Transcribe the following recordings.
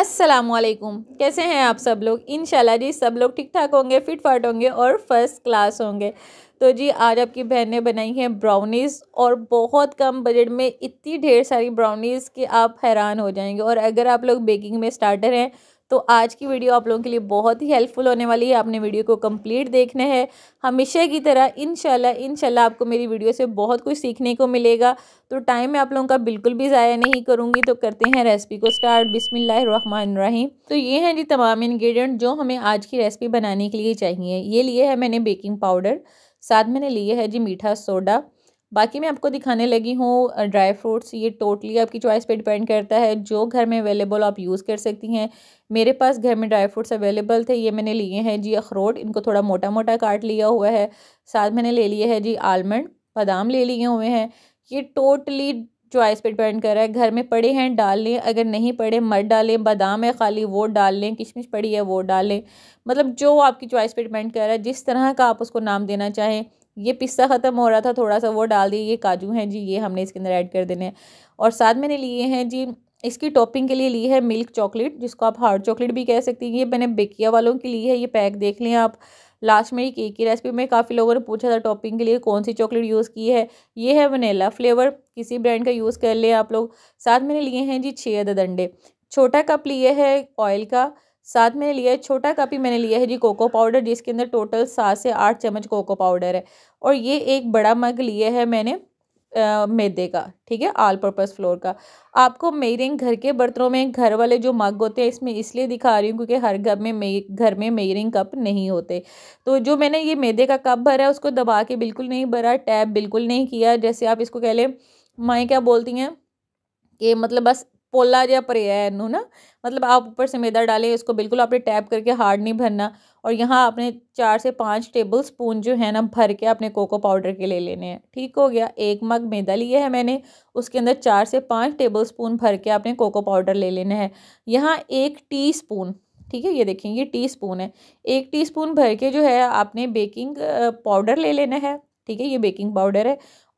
असलकुम कैसे हैं आप सब लोग इन जी सब लोग ठीक ठाक होंगे फिट फाट होंगे और फर्स्ट क्लास होंगे तो जी आज आपकी बहन ने बनाई है ब्राउनीज़ और बहुत कम बजट में इतनी ढेर सारी ब्राउनीज़ कि आप हैरान हो जाएंगे और अगर आप लोग बेकिंग में स्टार्टर हैं तो आज की वीडियो आप लोगों के लिए बहुत ही हेल्पफुल होने वाली है आपने वीडियो को कंप्लीट देखना है हमेशा की तरह इन शाला आपको मेरी वीडियो से बहुत कुछ सीखने को मिलेगा तो टाइम मैं आप लोगों का बिल्कुल भी ज़ाया नहीं करूँगी तो करते हैं रेसिपी को स्टार्ट बिसमीम तो ये हैं जी तमाम इन्ग्रीडियंट जो हमें आज की रेसिपी बनाने के लिए चाहिए ये लिए है मैंने बेकिंग पाउडर साथ मैंने लिए है जी मीठा सोडा बाकी मैं आपको दिखाने लगी हूँ ड्राई फ्रूट्स ये टोटली आपकी चॉइस पे डिपेंड करता है जो घर में अवेलेबल आप यूज़ कर सकती हैं मेरे पास घर में ड्राई फ्रूट्स अवेलेबल थे ये मैंने लिए हैं जी अखरोट इनको थोड़ा मोटा मोटा काट लिया हुआ है साथ मैंने ले लिए है जी आलमंड बादाम ले लिए हुए हैं ये टोटली चॉइस पे डिपेंड कर रहा है घर में पड़े हैं डाल लें अगर नहीं पड़े मत डालें बादाम है खाली वो डाल लें किशमिश पड़ी है वो डाल लें मतलब जो आपकी चॉइस पे डिपेंड कर रहा है जिस तरह का आप उसको नाम देना चाहें ये पिस्ता ख़त्म हो रहा था थोड़ा सा वो डाल दिए ये काजू हैं जी ये हमने इसके अंदर ऐड कर देने हैं और साथ मैंने लिए हैं जी इसकी टॉपिंग के लिए ली है मिल्क चॉकलेट जिसको आप हार्ड चॉकलेट भी कह सकती हैं ये मैंने बेकिया वालों की ली है ये पैक देख लें आप लास्ट मेरी केक की रेसिपी में काफ़ी लोगों ने पूछा था टॉपिंग के लिए कौन सी चॉकलेट यूज़ की है ये है वनीला फ्लेवर किसी ब्रांड का यूज़ कर लें आप लोग साथ मैंने लिए हैं जी छः अदद अंडे छोटा कप लिए है ऑयल का साथ में लिया है छोटा कप ही मैंने लिया है जी कोको पाउडर जिसके अंदर टोटल सात से आठ चम्मच कोको पाउडर है और ये एक बड़ा मग लिया है मैंने आ, मैदे का ठीक है आल पर्पज़ फ्लोर का आपको मेयरिंग घर के बर्तनों में घर वाले जो मग होते हैं इसमें इसलिए दिखा रही हूँ क्योंकि हर घर में घर में मेयरिंग कप नहीं होते तो जो मैंने ये मैदे का कप भरा है उसको दबा के बिल्कुल नहीं भरा टैप बिल्कुल नहीं किया जैसे आप इसको कह लें माएँ क्या बोलती हैं कि मतलब बस पोला या पर्याय है ना मतलब आप ऊपर से मैदा डालें इसको बिल्कुल आपने टैप करके हार्ड नहीं भरना और यहाँ आपने चार से पाँच टेबल स्पून जो है ना भर के अपने कोको पाउडर के ले लेने हैं ठीक हो गया एक मग मैदा लिया है मैंने उसके अंदर चार से पाँच टेबल स्पून भर के आपने कोको पाउडर ले लेना है यहाँ एक टी स्पून ठीक है ये देखें ये टी स्पून है एक टी स्पून भर के जो है आपने बेकिंग पाउडर ले लेना है ठीक है ये बेकिंग पाउडर है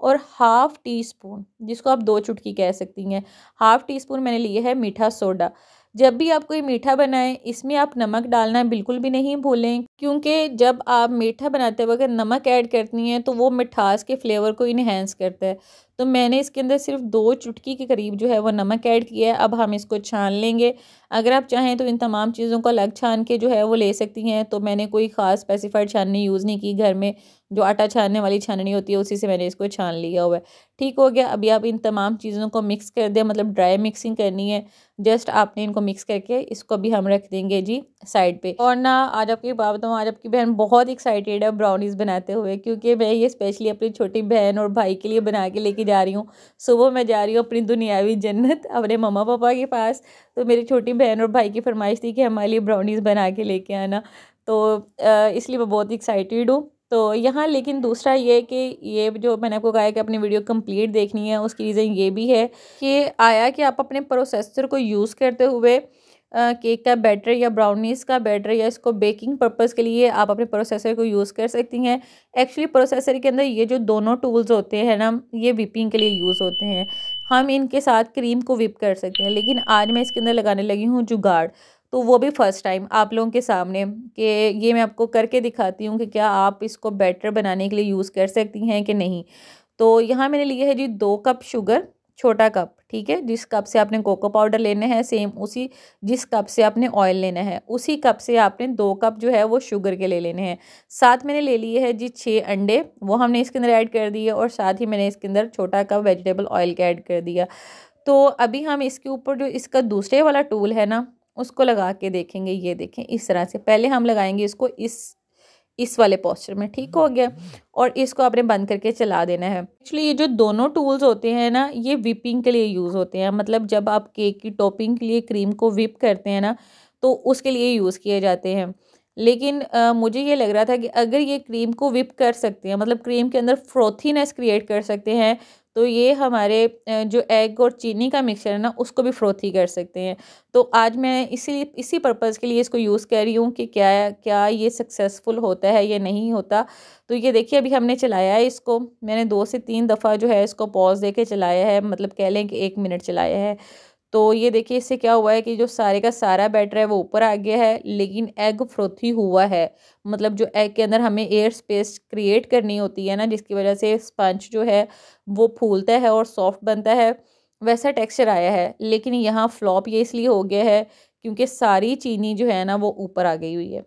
और हाफ़ टी स्पून जिसको आप दो चुटकी कह सकती हैं हाफ़ टी स्पून मैंने लिए है मीठा सोडा जब भी आप कोई मीठा बनाएं इसमें आप नमक डालना बिल्कुल भी नहीं भूलें क्योंकि जब आप मीठा बनाते वक्त नमक ऐड करती हैं तो वो मिठास के फ्लेवर को इन्हेंस करता है तो मैंने इसके अंदर सिर्फ दो चुटकी के करीब जो है वो नमक ऐड किया है अब हम इसको छान लेंगे अगर आप चाहें तो इन तमाम चीज़ों को अलग छान के जो है वो ले सकती हैं तो मैंने कोई ख़ास स्पेसिफाइड छाननी यूज़ नहीं की घर में जो आटा छानने वाली छाननी होती है उसी से मैंने इसको छान लिया हुआ है ठीक हो गया अभी आप इन तमाम चीज़ों को मिक्स कर दें मतलब ड्राई मिक्सिंग करनी है जस्ट आपने इनको मिक्स करके इसको भी हम रख देंगे जी साइड पे और ना आज आपकी बात आज आपकी बहन बहुत एक्साइटेड है ब्राउनीज़ बनाते हुए क्योंकि मैं ये स्पेशली अपनी छोटी बहन और भाई के लिए बना के लेके जा रही हूँ सुबह मैं जा रही हूँ अपनी दुनियावी जन्नत अपने मम्मा पापा के पास तो मेरी छोटी बहन और भाई की फरमाइश थी कि हमारे लिए ब्राउनीज़ बना के लेके आना तो इसलिए मैं बहुत एक्साइटेड हूँ तो यहाँ लेकिन दूसरा ये कि ये जो मैंने आपको कहा है कि अपनी वीडियो कंप्लीट देखनी है उसकी रीज़न ये भी है कि आया कि आप अपने प्रोसेसर को यूज़ करते हुए केक का बैटर या ब्राउनीज़ का बैटर या इसको बेकिंग पर्पज़ के लिए आप अपने प्रोसेसर को यूज़ कर सकती हैं एक्चुअली प्रोसेसर के अंदर ये जो दोनों टूल्स होते हैं ना ये विपिंग के लिए यूज़ होते हैं हम इनके साथ क्रीम को विप कर सकते हैं लेकिन आज मैं इसके अंदर लगाने लगी हूँ जुगाड़ तो वो भी फ़र्स्ट टाइम आप लोगों के सामने कि ये मैं आपको करके दिखाती हूँ कि क्या आप इसको बैटर बनाने के लिए यूज़ कर सकती हैं कि नहीं तो यहाँ मैंने लिया है जी दो कप शुगर छोटा कप ठीक है जिस कप से आपने कोको पाउडर लेने हैं सेम उसी जिस कप से आपने ऑयल लेना है उसी कप से आपने दो कप जो है वो शुगर के ले लेने हैं साथ मैंने ले लिए है जी छः अंडे वो हमने इसके अंदर ऐड कर दिए और साथ ही मैंने इसके अंदर छोटा कप वेजिटेबल ऑयल का ऐड कर दिया तो अभी हम इसके ऊपर जो इसका दूसरे वाला टूल है ना उसको लगा के देखेंगे ये देखें इस तरह से पहले हम लगाएंगे इसको इस इस वाले पोस्चर में ठीक हो गया और इसको आपने बंद करके चला देना है एक्चुअली ये जो दोनों टूल्स होते हैं ना ये विपिंग के लिए यूज़ होते हैं मतलब जब आप केक की टॉपिंग के लिए क्रीम को विप करते हैं ना तो उसके लिए यूज़ किए जाते हैं लेकिन आ, मुझे ये लग रहा था कि अगर ये क्रीम को विप कर सकते हैं मतलब क्रीम के अंदर फ्रोथीनेस क्रिएट कर सकते हैं तो ये हमारे जो एग और चीनी का मिक्सचर है ना उसको भी फ्रोथी कर सकते हैं तो आज मैं इसी इसी पर्पज़ के लिए इसको यूज़ कर रही हूँ कि क्या क्या ये सक्सेसफुल होता है या नहीं होता तो ये देखिए अभी हमने चलाया है इसको मैंने दो से तीन दफ़ा जो है इसको पॉज दे के चलाया है मतलब कह लें कि एक मिनट चलाया है तो ये देखिए इससे क्या हुआ है कि जो सारे का सारा बैटर है वो ऊपर आ गया है लेकिन एग फ्रोथी हुआ है मतलब जो एग के अंदर हमें एयर स्पेस क्रिएट करनी होती है ना जिसकी वजह से स्पंज जो है वो फूलता है और सॉफ्ट बनता है वैसा टेक्सचर आया है लेकिन यहाँ फ्लॉप ये इसलिए हो गया है क्योंकि सारी चीनी जो है ना वो ऊपर आ गई हुई है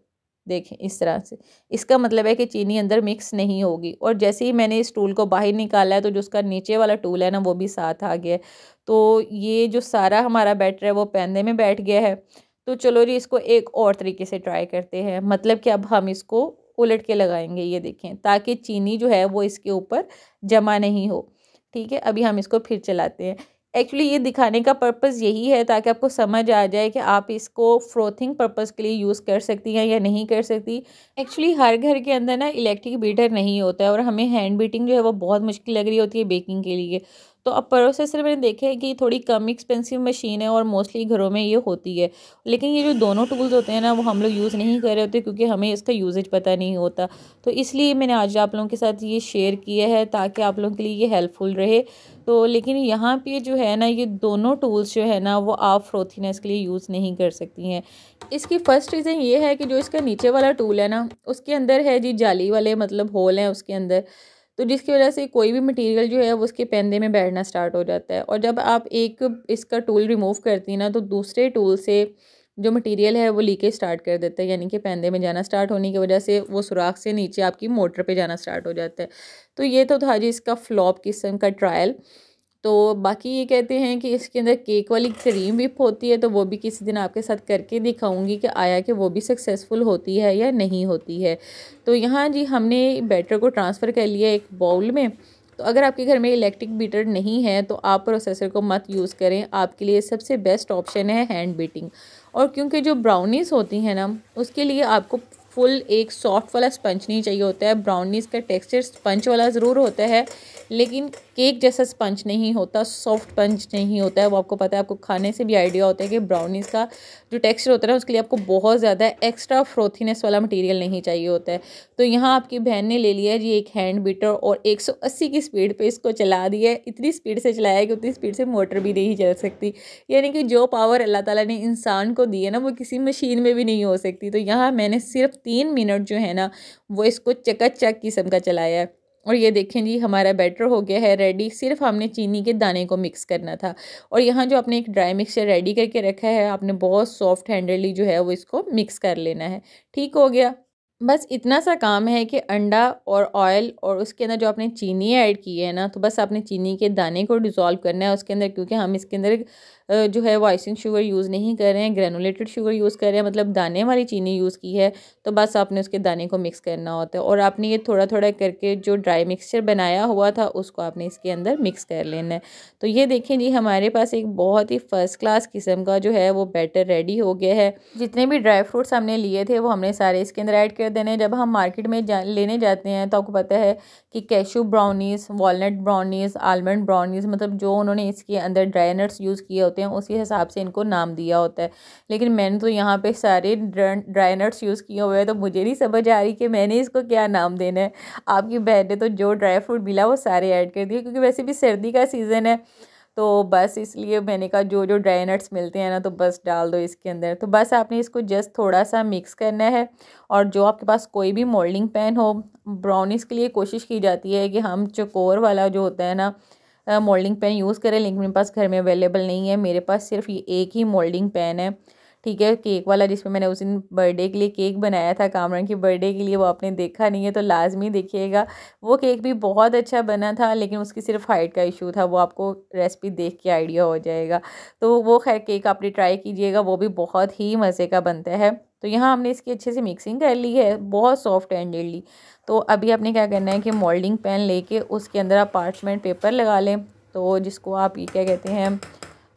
देखें इस तरह से इसका मतलब है कि चीनी अंदर मिक्स नहीं होगी और जैसे ही मैंने इस टूल को बाहर निकाला है तो जो उसका नीचे वाला टूल है ना वो भी साथ आ गया तो ये जो सारा हमारा बैटर है वो पैंदे में बैठ गया है तो चलो जी इसको एक और तरीके से ट्राई करते हैं मतलब कि अब हम इसको उलट के लगाएंगे ये देखें ताकि चीनी जो है वो इसके ऊपर जमा नहीं हो ठीक है अभी हम इसको फिर चलाते हैं एक्चुअली ये दिखाने का पर्पस यही है ताकि आपको समझ आ जाए कि आप इसको फ्रोथिंग पर्पस के लिए यूज़ कर सकती हैं या नहीं कर सकती एक्चुअली हर घर के अंदर ना इलेक्ट्रिक बीटर नहीं होता है और हमें हैंड बीटिंग जो है वो बहुत मुश्किल लग रही होती है बेकिंग के लिए तो अब प्रोसेसर मैंने देखा है कि थोड़ी कम एक्सपेंसिव मशीन है और मोस्टली घरों में ये होती है लेकिन ये जो दोनों टूल्स होते हैं ना वो हम लोग यूज़ नहीं कर रहे होते क्योंकि हमें इसका यूजेज पता नहीं होता तो इसलिए मैंने आज आप लोगों के साथ ये शेयर किया है ताकि आप लोगों के लिए ये हेल्पफुल रहे तो लेकिन यहाँ पे जो है ना ये दोनों टूल्स जो है ना वो आप फ्रोथीनेस के लिए यूज़ नहीं कर सकती हैं इसकी फ़र्स्ट रीज़न ये है कि जो इसका नीचे वाला टूल है ना उसके अंदर है जी जाली वाले मतलब होल हैं उसके अंदर तो जिसकी वजह से कोई भी मटेरियल जो है वो उसके पैंदे में बैठना स्टार्ट हो जाता है और जब आप एक इसका टूल रिमूव करती हैं ना तो दूसरे टूल से जो मटेरियल है वो लीकेज स्टार्ट कर देता है यानी कि पैंदे में जाना स्टार्ट होने की वजह से वो सुराख से नीचे आपकी मोटर पे जाना स्टार्ट हो जाता है तो ये तो था जी इसका फ्लॉप किस्म का ट्रायल तो बाकी ये कहते हैं कि इसके अंदर केक वाली क्रीम विप होती है तो वो भी किसी दिन आपके साथ करके दिखाऊंगी कि आया कि वो भी सक्सेसफुल होती है या नहीं होती है तो यहाँ जी हमने बैटर को ट्रांसफ़र कर लिया एक बाउल में तो अगर आपके घर में इलेक्ट्रिक बीटर नहीं है तो आप प्रोसेसर को मत यूज़ करें आपके लिए सबसे बेस्ट ऑप्शन है हैंड बीटिंग और क्योंकि जो ब्राउनीज़ होती हैं ना उसके लिए आपको फुल एक सॉफ्ट वाला स्पंज नहीं चाहिए होता है ब्राउनीज़ का टेक्सचर स्पंज वाला ज़रूर होता है लेकिन केक जैसा स्पंज नहीं होता सॉफ्ट पंच नहीं होता है वो आपको पता है आपको खाने से भी आइडिया होता है कि ब्राउनीज़ का जो टेक्सचर होता है ना उसके लिए आपको बहुत ज़्यादा एक्स्ट्रा फ्रोथीनेस वाला मटेरियल नहीं चाहिए होता है तो यहाँ आपकी बहन ने ले लिया है जी एक हैंड बीटर और 180 की स्पीड पे इसको चला दिया है इतनी स्पीड से चलाया है कि उतनी स्पीड से मोटर भी नहीं चल सकती यानी कि जो पावर अल्लाह तला ने इंसान को दी है ना वो किसी मशीन में भी नहीं हो सकती तो यहाँ मैंने सिर्फ तीन मिनट जो है ना वो इसको चकाचक किस्म का चलाया है और ये देखें जी हमारा बैटर हो गया है रेडी सिर्फ हमने चीनी के दाने को मिक्स करना था और यहाँ जो आपने एक ड्राई मिक्सचर रेडी करके रखा है आपने बहुत सॉफ्ट हैंडली जो है वो इसको मिक्स कर लेना है ठीक हो गया बस इतना सा काम है कि अंडा और ऑयल और उसके अंदर जो आपने चीनी ऐड की है ना तो बस आपने चीनी के दाने को डिज़ोल्व करना है उसके अंदर क्योंकि हम इसके अंदर जो है आइसिंग शुगर यूज़ नहीं कर रहे हैं ग्रेनुलेटेड शुगर यूज़ कर रहे हैं मतलब दाने वाली चीनी यूज़ की है तो बस आपने उसके दाने को मिक्स करना होता है और आपने ये थोड़ा थोड़ा करके जो ड्राई मिक्सचर बनाया हुआ था उसको आपने इसके अंदर मिक्स कर लेना है तो ये देखें जी हमारे पास एक बहुत ही फ़र्स्ट क्लास किस्म का जो है वो बैटर रेडी हो गया है जितने भी ड्राई फ्रूट्स हमने लिए थे वो हमने सारे इसके अंदर ऐड कर कर देना है जब हम मार्केट में जा लेने जाते हैं तो आपको पता है कि cashew brownies walnut brownies almond brownies मतलब जो उन्होंने इसके अंदर ड्राई नट्स यूज़ किए होते हैं उसी हिसाब से इनको नाम दिया होता है लेकिन मैंने तो यहाँ पर सारे ड्राई नट्स यूज़ किए हुए हैं तो मुझे नहीं समझ आ रही कि मैंने इसको क्या नाम देना है आपकी बहन ने तो जो ड्राई फ्रूट मिला वो सारे ऐड कर दिए क्योंकि वैसे भी सर्दी का सीज़न है तो बस इसलिए मैंने कहा जो जो ड्राई नट्स मिलते हैं ना तो बस डाल दो इसके अंदर तो बस आपने इसको जस्ट थोड़ा सा मिक्स करना है और जो आपके पास कोई भी मोल्डिंग पैन हो ब्राउनीज़ के लिए कोशिश की जाती है कि हम चकोर वाला जो होता है ना मोल्डिंग पैन यूज़ करें लेकिन मेरे पास घर में अवेलेबल नहीं है मेरे पास सिर्फ ये एक ही मोल्डिंग पैन है ठीक है केक वाला जिसमें मैंने उस दिन बर्थडे के लिए केक बनाया था कामरान की बर्थडे के लिए वो आपने देखा नहीं है तो लाजमी देखिएगा वो केक भी बहुत अच्छा बना था लेकिन उसकी सिर्फ हाइट का इशू था वो आपको रेसिपी देख के आइडिया हो जाएगा तो वो खैर केक आपने ट्राई कीजिएगा वो भी बहुत ही मज़े का बनता है तो यहाँ हमने इसकी अच्छे से मिक्सिंग कर ली है बहुत सॉफ्ट एंड ली तो अभी आपने क्या करना है कि मोल्डिंग पैन लेके उसके अंदर आप पार्चमेंट पेपर लगा लें तो जिसको आप ये क्या कहते हैं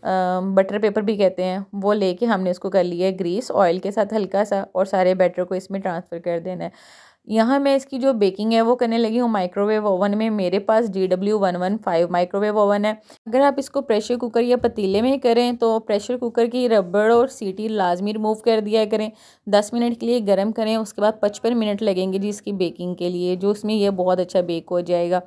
बटर पेपर भी कहते हैं वो लेके हमने इसको कर लिया है ग्रीस ऑयल के साथ हल्का सा और सारे बैटर को इसमें ट्रांसफ़र कर देना है यहाँ मैं इसकी जो बेकिंग है वो करने लगी हूँ माइक्रोवेव ओवन में मेरे पास D W one one five microwave oven है अगर आप इसको प्रेशर कुकर या पतीले में करें तो प्रेशर कुकर की रबड़ और सीटी लाजमी रिमूव कर दिया करें दस मिनट के लिए गर्म करें उसके बाद पचपन मिनट लगेंगे जी इसकी बेकिंग के लिए जो उसमें यह बहुत अच्छा बेक हो जाएगा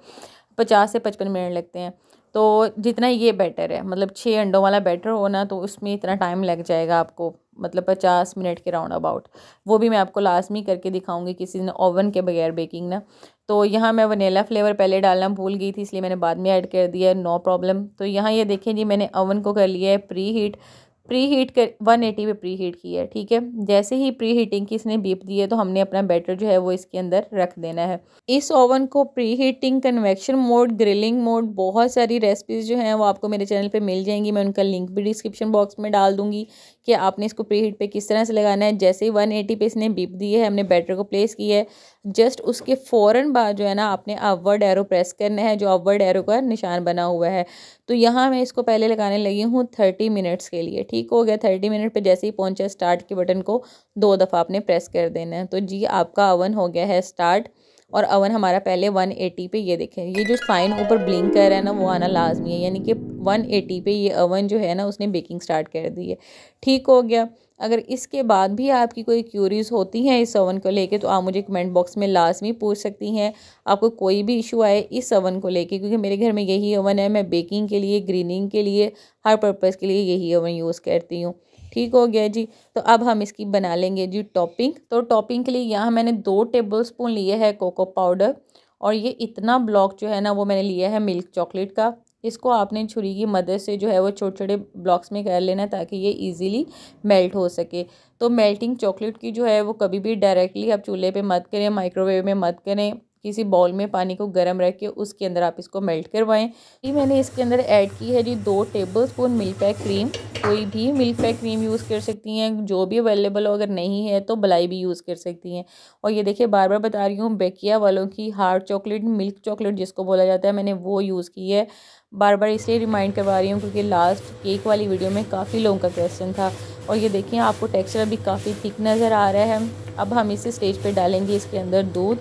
पचास से पचपन मिनट लगते हैं तो जितना ये बेटर है मतलब छः अंडों वाला बेटर हो ना तो उसमें इतना टाइम लग जाएगा आपको मतलब पचास मिनट के राउंड अबाउट वो भी मैं आपको लास्ट में करके दिखाऊंगी किसी दिन ओवन के बगैर बेकिंग ना तो यहाँ मैं वनीला फ्लेवर पहले डालना भूल गई थी इसलिए मैंने बाद में ऐड कर दिया नो प्रॉब्लम तो यहाँ ये यह देखें जी मैंने ओवन को कर लिया है प्री हीट प्री हीट कर वन एटी पर प्री हीट की है ठीक है जैसे ही प्री हीटिंग की इसने बीप दी है तो हमने अपना बैटर जो है वो इसके अंदर रख देना है इस ओवन को pre heating convection mode grilling mode बहुत सारी रेसिपीज़ जो हैं वो आपको मेरे चैनल पर मिल जाएंगी मैं उनका लिंक भी डिस्क्रिप्शन बॉक्स में डाल दूँगी कि आपने इसको प्री हीट पर किस तरह से लगाना है जैसे ही वन एटी पे इसने बीप दी है हमने बैटर को प्लेस किया है जस्ट उसके फ़ौर बाद जो है ना आपने अववर्ड एरो प्रेस करना है जो अववर्ड एरो का निशान बना हुआ है तो यहाँ मैं इसको पहले लगाने लगी हूँ थर्टी मिनट्स के लिए ठीक हो गया थर्टी मिनट पर जैसे ही पहुँचा स्टार्ट के बटन को दो दफ़ा आपने प्रेस कर देना है तो जी आपका अवन हो गया है स्टार्ट और अवन हमारा पहले 180 पे ये देखें ये जो साइन ऊपर ब्लिंक कर रहा है ना वो आना लाजमी है यानी कि 180 पे ये अवन जो है ना उसने बेकिंग स्टार्ट कर दी है ठीक हो गया अगर इसके बाद भी आपकी कोई क्यूरीज होती हैं इस ओवन को लेके तो आप मुझे कमेंट बॉक्स में लाजमी पूछ सकती हैं आपको कोई भी इशू आए इस ओवन को लेके क्योंकि मेरे घर में यही ओवन है मैं बेकिंग के लिए ग्रीनिंग के लिए हर पर्पज़ के लिए यही ओवन यूज़ करती हूँ ठीक हो गया जी तो अब हम इसकी बना लेंगे जी टॉपिंग तो टॉपिंग के लिए यहाँ मैंने दो टेबल स्पून लिए है कोको पाउडर और ये इतना ब्लॉक जो है ना वो मैंने लिया है मिल्क चॉकलेट का इसको आपने छुरी की मदद से जो है वो छोटे छोटे ब्लॉक्स में कर लेना ताकि ये इजीली मेल्ट हो सके तो मेल्टिंग चॉकलेट की जो है वो कभी भी डायरेक्टली आप चूल्हे पे मत करें माइक्रोवेव में मत करें किसी बॉल में पानी को गर्म रख के उसके अंदर आप इसको मेल्ट करवाएं जी मैंने इसके अंदर ऐड की है जी दो tablespoon milk pack cream कोई भी मिल्क पैक क्रीम यूज़ कर सकती हैं जो भी अवेलेबल हो अगर नहीं है तो बलाई भी यूज़ कर सकती हैं और ये देखिए बार बार बता रही हूँ बेकिया वालों की हार्ड चॉकलेट मिल्क चॉकलेट जिसको बोला जाता है मैंने वो यूज़ की है बार बार इसलिए रिमाइंड करवा रही हूँ क्योंकि लास्ट केक वाली वीडियो में काफ़ी लोगों का क्वेश्चन था और ये देखिए आपको टेक्सचर भी काफ़ी थिक नज़र आ रहा है अब हम इसे स्टेज पे डालेंगे इसके अंदर दूध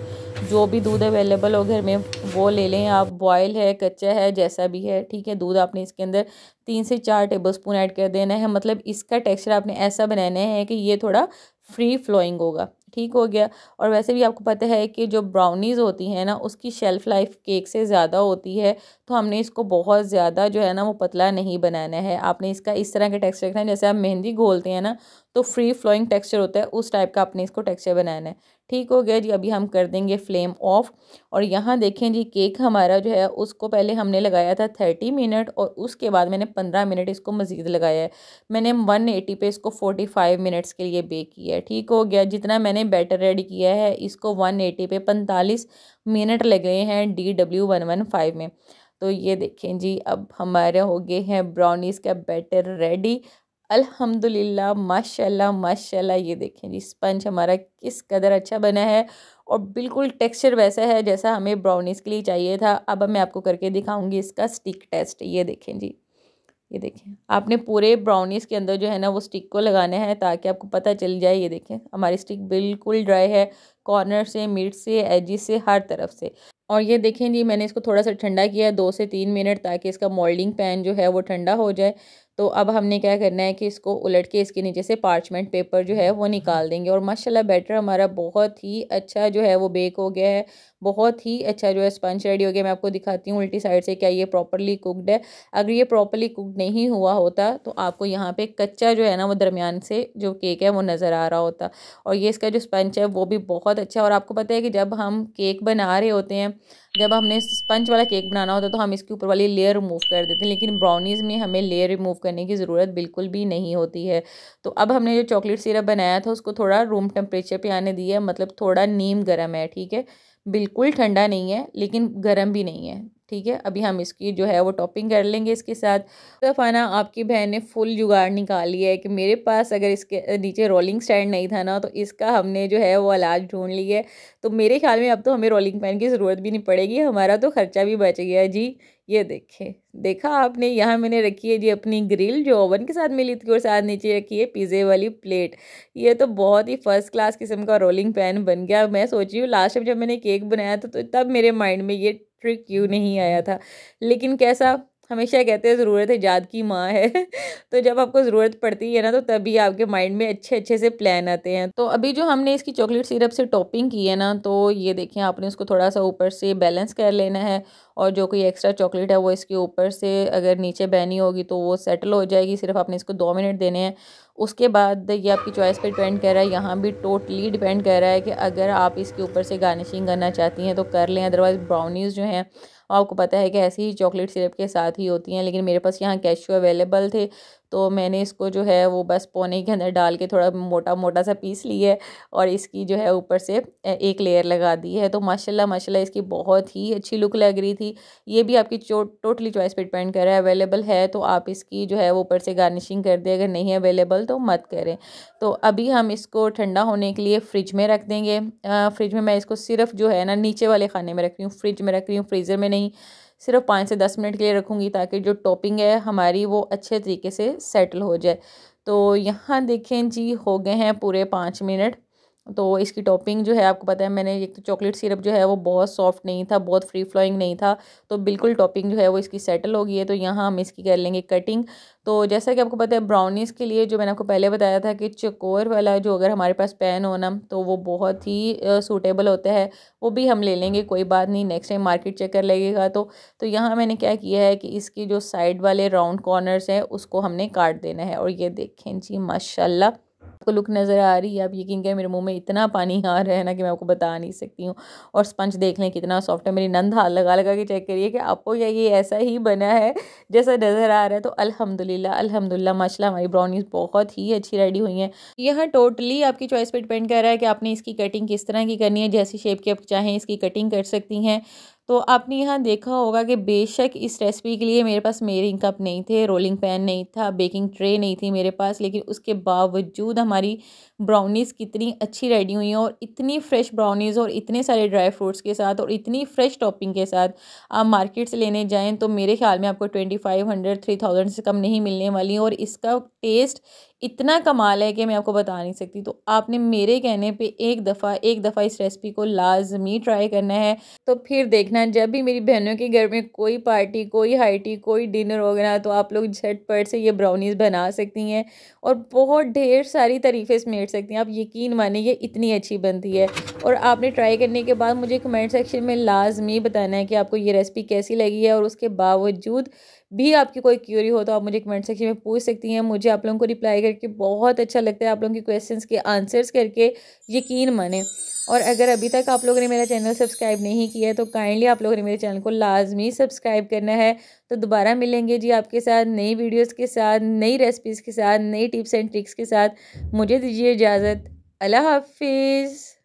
जो भी दूध अवेलेबल हो घर में वो ले लें आप बॉयल है कच्चा है जैसा भी है ठीक है दूध आपने इसके अंदर तीन से चार टेबल स्पून ऐड कर देना है मतलब इसका टेक्सचर आपने ऐसा बनाना है कि ये थोड़ा फ्री फ्लोइंग होगा ठीक हो गया और वैसे भी आपको पता है कि जो ब्राउनीज़ होती हैं ना उसकी शेल्फ़ लाइफ केक से ज़्यादा होती है तो हमने इसको बहुत ज़्यादा जो है ना वो पतला नहीं बनाना है आपने इसका इस तरह का टेक्सचर रखना है जैसे आप मेहंदी घोलते हैं ना तो फ्री फ्लोइंग टेक्सचर होता है उस टाइप का आपने इसको टेक्सचर बनाना है ठीक हो गया जी अभी हम कर देंगे फ्लेम ऑफ और यहाँ देखें जी केक हमारा जो है उसको पहले हमने लगाया था थर्टी मिनट और उसके बाद मैंने पंद्रह मिनट इसको मज़ीद लगाया है मैंने वन एटी पर इसको फोर्टी फाइव मिनट्स के लिए बेक किया है ठीक हो गया जितना मैंने बैटर रेडी किया है इसको वन एटी पे पैंतालीस मिनट लगे हैं D W one one five में तो ये देखें जी अब हमारे हो गए हैं ब्राउनीज़ का बैटर रेडी अल्हम्दुलिल्लाह माशाल्लाह माशाल्लाह ये देखें जी स्पंज हमारा किस कदर अच्छा बना है और बिल्कुल टेक्सचर वैसा है जैसा हमें ब्राउनीज़ के लिए चाहिए था अब मैं आपको करके दिखाऊंगी इसका स्टिक टेस्ट ये देखें जी ये देखें आपने पूरे ब्राउनीज़ के अंदर जो है ना वो स्टिक को लगाना है ताकि आपको पता चल जाए ये देखें हमारी स्टिक बिल्कुल ड्राई है कॉर्नर से मिर्च से एजिस से हर तरफ से और ये देखें जी मैंने इसको थोड़ा सा ठंडा किया है दो से तीन मिनट ताकि इसका मोल्डिंग पैन जो है वो ठंडा हो जाए तो अब हमने क्या करना है कि इसको उलट के इसके नीचे से पार्चमेंट पेपर जो है वो निकाल देंगे और माशाल्लाह बैटर हमारा बहुत ही अच्छा जो है वो बेक हो गया है बहुत ही अच्छा जो है स्पंज रेडी हो गया मैं आपको दिखाती हूँ उल्टी साइड से क्या ये प्रॉपरली कुकड है अगर ये प्रॉपरली कुकड नहीं हुआ होता तो आपको यहाँ पे कच्चा जो है ना वो दरमियान से जो केक है वो नज़र आ रहा होता और ये इसका जो स्पंज है वो भी बहुत अच्छा और आपको पता है कि जब हम केक बना रहे होते हैं जब हमने स्पंज वाला केक बनाना होता है तो हम इसके ऊपर वाली लेयर रिमूव कर देते हैं लेकिन ब्राउनीज़ में हमें लेयर रिमूव करने की ज़रूरत बिल्कुल भी नहीं होती है तो अब हमने जो चॉकलेट सिरप बनाया था उसको थोड़ा रूम टेम्परेचर पर आने दिया मतलब थोड़ा नीम गर्म है ठीक है बिल्कुल ठंडा नहीं है लेकिन गर्म भी नहीं है ठीक है अभी हम इसकी जो है वो टॉपिंग कर लेंगे इसके साथ फाना आपकी बहन ने फुल जुगाड़ निकाली है कि मेरे पास अगर इसके नीचे रोलिंग स्टैंड नहीं था ना तो इसका हमने जो है वो अलाज ढूंढ लिया है तो मेरे ख्याल में अब तो हमें रोलिंग पैन की ज़रूरत भी नहीं पड़ेगी हमारा तो खर्चा भी बच गया जी ये देखिए देखा आपने यहाँ मैंने रखी है जी अपनी ग्रिल जो ओवन के साथ मिली थी और साथ नीचे रखी है पिज़्ज़े वाली प्लेट ये तो बहुत ही फर्स्ट क्लास किस्म का रोलिंग पैन बन गया मैं सोच रही हूँ लास्ट टाइम जब मैंने केक बनाया था तो तब मेरे माइंड में ये ट्रिक क्यों नहीं आया था लेकिन कैसा हमेशा कहते हैं ज़रूरत ईजाद की माँ है तो जब आपको ज़रूरत पड़ती है ना तो तभी आपके माइंड में अच्छे अच्छे से प्लान आते हैं तो अभी जो हमने इसकी चॉकलेट सिरप से टॉपिंग की है ना तो ये देखें आपने उसको थोड़ा सा ऊपर से बैलेंस कर लेना है और जो कोई एक्स्ट्रा चॉकलेट है वो इसके ऊपर से अगर नीचे बहनी होगी तो वो सेटल हो जाएगी सिर्फ आपने इसको दो मिनट देने हैं उसके बाद ये आपकी चॉइस पर डिपेंड कर रहा है यहाँ भी टोटली डिपेंड कर रहा है कि अगर आप इसके ऊपर से गार्निशिंग करना चाहती हैं तो कर लें अदरवाइज़ ब्राउनीज़ जो हैं आपको पता है कि ऐसे ही चॉकलेट सिरप के साथ ही होती हैं लेकिन मेरे पास यहाँ कैशू अवेलेबल थे तो मैंने इसको जो है वो बस पौने के अंदर डाल के थोड़ा मोटा मोटा सा पीस लिया है और इसकी जो है ऊपर से एक लेयर लगा दी है तो माशाल्लाह माशाल्लाह इसकी बहुत ही अच्छी लुक लग रही थी ये भी आपकी चो टोटली चॉइस पर डिपेंड कर रहा है अवेलेबल है तो आप इसकी जो है वो ऊपर से गार्निशिंग कर दें अगर नहीं अवेलेबल तो मत करें तो अभी हम इसको ठंडा होने के लिए फ्रिज में रख देंगे फ्रिज में मैं इसको सिर्फ जो है ना नीचे वाले खाने में रख रही हूँ फ्रिज में रख रही हूँ फ्रीज़र में नहीं सिर्फ पाँच से दस मिनट के लिए रखूँगी ताकि जो टॉपिंग है हमारी वो अच्छे तरीके से सेटल हो जाए तो यहाँ देखें जी हो गए हैं पूरे पाँच मिनट तो इसकी टॉपिंग जो है आपको पता है मैंने एक तो चॉकलेट सिरप जो है वो बहुत सॉफ्ट नहीं था बहुत फ्री फ्लोइंग नहीं था तो बिल्कुल टॉपिंग जो है वो इसकी सेटल हो गई है तो यहाँ हम इसकी कर लेंगे कटिंग तो जैसा कि आपको पता है ब्राउनीज़ के लिए जो मैंने आपको पहले बताया था कि चकोर वाला जो अगर हमारे पास पेन हो ना तो वो बहुत ही सूटेबल होता है वो भी हम ले लेंगे कोई बात नहीं नेक्स्ट टाइम मार्केट चेक कर लगेगा तो तो यहाँ मैंने क्या किया है कि इसकी जो साइड वाले राउंड कॉर्नर्स हैं उसको हमने काट देना है और ये देखें जी माशाल्लाह आपको लुक नज़र आ रही है आप यकीन करें मेरे मुंह में इतना पानी आ रहा है ना कि मैं आपको बता नहीं सकती हूँ और स्पंज देख लें कितना सॉफ्ट है मेरी नंद हाथ लगा लगा के चेक करिए कि आपको या ये ऐसा ही बना है जैसा नज़र आ रहा है तो अलहमदिल्ला अलहमदिल्ला माशा हमारी ब्राउनीज बहुत ही अच्छी रेडी हुई हैं यहाँ टोटली आपकी चॉइस पर डिपेंड कर रहा है कि आपने इसकी कटिंग किस तरह की करनी है जैसी शेप की आप चाहें इसकी कटिंग कर सकती हैं तो आपने यहाँ देखा होगा कि बेशक इस रेसिपी के लिए मेरे पास मेरिंग कप नहीं थे रोलिंग पैन नहीं था बेकिंग ट्रे नहीं थी मेरे पास लेकिन उसके बावजूद हमारी ब्राउनीज़ कितनी अच्छी रेडी हुई हैं और इतनी फ्रेश ब्राउनीज़ और इतने सारे ड्राई फ्रूट्स के साथ और इतनी फ्रेश टॉपिंग के साथ आप मार्केट से लेने जाएँ तो मेरे ख्याल में आपको twenty five hundred three thousand से कम नहीं मिलने वाली और इसका टेस्ट इतना कमाल है कि मैं आपको बता नहीं सकती तो आपने मेरे कहने पे एक दफ़ा एक दफ़ा इस रेसिपी को लाजमी ट्राई करना है तो फिर देखना जब भी मेरी बहनों के घर में कोई पार्टी कोई हाईटी कोई डिनर वगैरह तो आप लोग झटपट से ये ब्राउनीज़ बना सकती हैं और बहुत ढेर सारी तरीफ़े हट सकती हैं आप यकीन माने ये इतनी अच्छी बनती है और आपने ट्राई करने के बाद मुझे कमेंट सेक्शन में लाजमी बताना है कि आपको ये रेसिपी कैसी लगी है और उसके बावजूद भी आपकी कोई क्यूरी हो तो आप मुझे कमेंट सेक्शन में पूछ सकती हैं मुझे आप लोगों को रिप्लाई करके बहुत अच्छा लगता है आप लोगों के क्वेश्चंस के आंसर्स करके यकीन माने और अगर अभी तक आप लोगों ने मेरा चैनल सब्सक्राइब नहीं किया है तो काइंडली आप लोगों ने मेरे चैनल को लाजमी सब्सक्राइब करना है तो दोबारा मिलेंगे जी आपके साथ नई वीडियोज़ के साथ नई रेसिपीज़ के साथ नई टिप्स एंड ट्रिक्स के साथ मुझे दीजिए इजाज़त अल्लाह हाफिज़